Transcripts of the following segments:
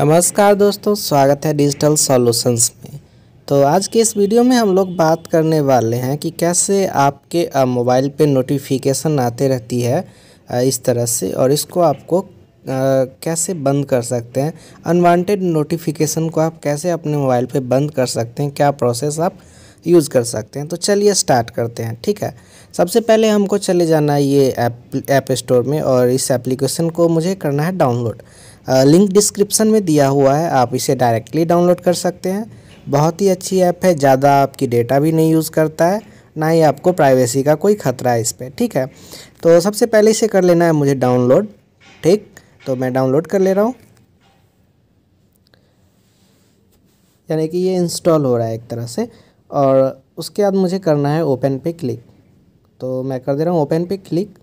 नमस्कार दोस्तों स्वागत है डिजिटल सॉल्यूशंस में तो आज के इस वीडियो में हम लोग बात करने वाले हैं कि कैसे आपके मोबाइल पे नोटिफिकेशन आते रहती है इस तरह से और इसको आपको कैसे बंद कर सकते हैं अनवांटेड नोटिफिकेशन को आप कैसे अपने मोबाइल पे बंद कर सकते हैं क्या प्रोसेस आप यूज़ कर सकते हैं तो चलिए स्टार्ट करते हैं ठीक है सबसे पहले हमको चले जाना है ये ऐप ऐप स्टोर में और इस एप्लीकेशन को मुझे करना है डाउनलोड लिंक डिस्क्रिप्शन में दिया हुआ है आप इसे डायरेक्टली डाउनलोड कर सकते हैं बहुत ही अच्छी ऐप है ज़्यादा आपकी डेटा भी नहीं यूज़ करता है ना ही आपको प्राइवेसी का कोई ख़तरा है इस पर ठीक है तो सबसे पहले इसे कर लेना है मुझे डाउनलोड ठीक तो मैं डाउनलोड कर ले रहा हूँ यानी कि ये इंस्टॉल हो रहा है एक तरह से और उसके बाद मुझे करना है ओपन पे क्लिक तो मैं कर दे रहा हूँ ओपन पे क्लिक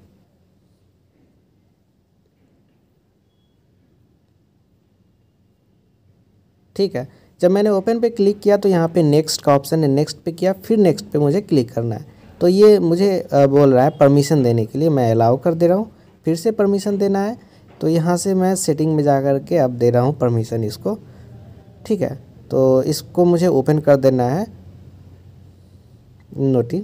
ठीक है जब मैंने ओपन पे क्लिक किया तो यहाँ पे नेक्स्ट का ऑप्शन है नेक्स्ट पे किया फिर नेक्स्ट पे मुझे क्लिक करना है तो ये मुझे बोल रहा है परमिशन देने के लिए मैं अलाउ कर दे रहा हूँ फिर से परमिशन देना है तो यहाँ से मैं सेटिंग में जा कर के अब दे रहा हूँ परमिशन इसको ठीक है तो इसको मुझे ओपन कर देना है नोटी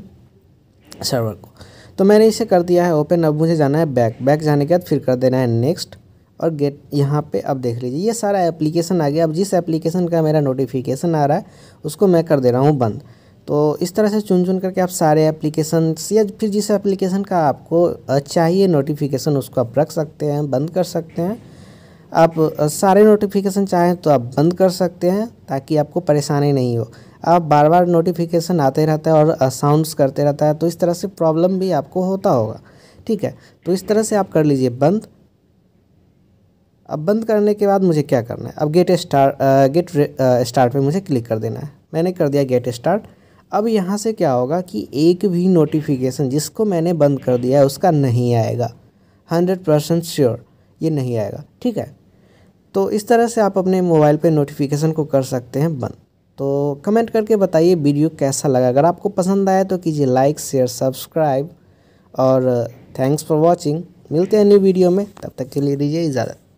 सर्वर को तो मैंने इसे कर दिया है ओपन अब मुझे जाना है बैक बैक जाने के बाद फिर कर देना है नेक्स्ट और गेट यहाँ पे अब देख लीजिए ये सारा एप्लीकेशन आ गया अब जिस एप्लीकेशन का मेरा नोटिफिकेशन आ रहा है उसको मैं कर दे रहा हूँ बंद तो इस तरह से चुन चुन करके आप सारे एप्लीकेशन या फिर जिस एप्लीकेशन का आपको चाहिए नोटिफिकेशन उसको आप रख सकते हैं बंद कर सकते हैं आप सारे नोटिफिकेशन चाहें तो आप बंद कर सकते हैं ताकि आपको परेशानी नहीं हो आप बार बार नोटिफिकेशन आते रहता है और साउंड्स करते रहता है तो इस तरह से प्रॉब्लम भी आपको होता होगा ठीक है तो इस तरह से आप कर लीजिए बंद अब बंद करने के बाद मुझे क्या करना है अब गेट स्टार गेट स्टार्ट पे मुझे क्लिक कर देना है मैंने कर दिया गेट स्टार्ट अब यहाँ से क्या होगा कि एक भी नोटिफिकेशन जिसको मैंने बंद कर दिया है उसका नहीं आएगा हंड्रेड परसेंट श्योर ये नहीं आएगा ठीक है तो इस तरह से आप अपने मोबाइल पे नोटिफिकेशन को कर सकते हैं बंद तो कमेंट करके बताइए वीडियो कैसा लगा अगर आपको पसंद आया तो कीजिए लाइक शेयर सब्सक्राइब और थैंक्स फॉर वॉचिंग मिलते हैं न्यू वीडियो में तब तक के लिए दीजिए इजाज़त